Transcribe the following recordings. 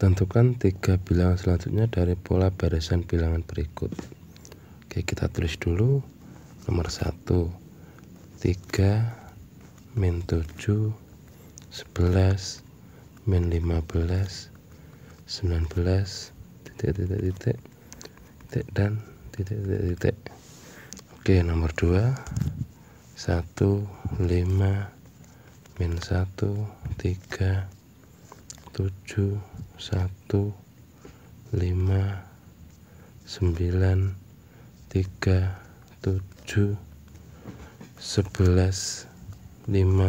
Tentukan tiga bilangan selanjutnya dari pola barisan bilangan berikut. Oke, kita tulis dulu. Nomor 1, 3, min 7, 11, min 15, 19, titik, titik, titik, titik, dan titik, titik, titik. Oke, nomor 2, 1, 5, min 1, 3, tujuh satu lima sembilan tiga tujuh sebelas lima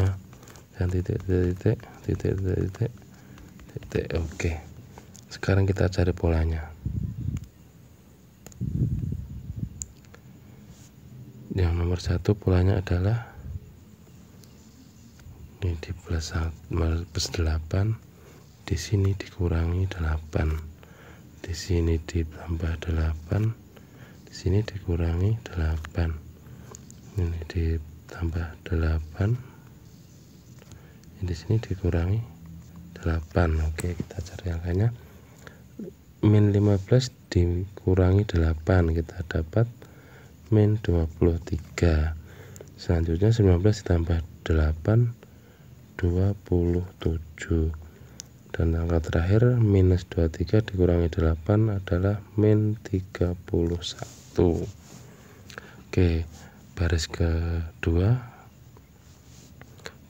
dan titik titik titik titik titik titik oke sekarang kita cari polanya yang nomor satu polanya adalah ini di plus, plus 8 di sini dikurangi 8 di sini ditambah 8 di sini dikurangi 8 ini ditambah 8 ini di sini dikurangi 8 oke kita cari yang lainnya min 15 dikurangi 8 kita dapat min 23 selanjutnya 19 ditambah 8 27 dan angka terakhir minus 23 dikurangi 8 adalah min 31 oke baris kedua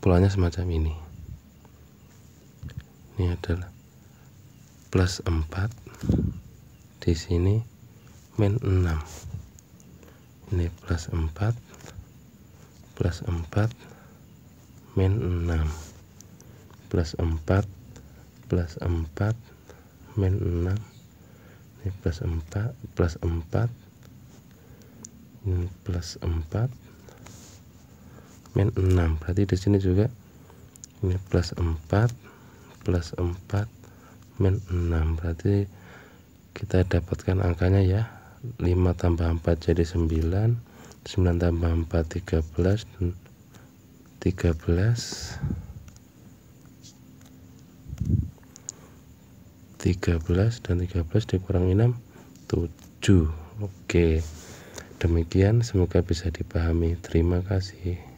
polanya semacam ini ini adalah plus 4 di sini min 6 ini plus 4 plus 4 min 6 plus 4 plus 4 min 6 ini plus 4 plus 4 ini plus 4 min 6 berarti di sini juga ini plus 4 plus 4 min 6 berarti kita dapatkan angkanya ya 5 tambah 4 jadi 9 9 tambah 4 13 13 13 dan 13 dikurangi 6 7 oke demikian semoga bisa dipahami terima kasih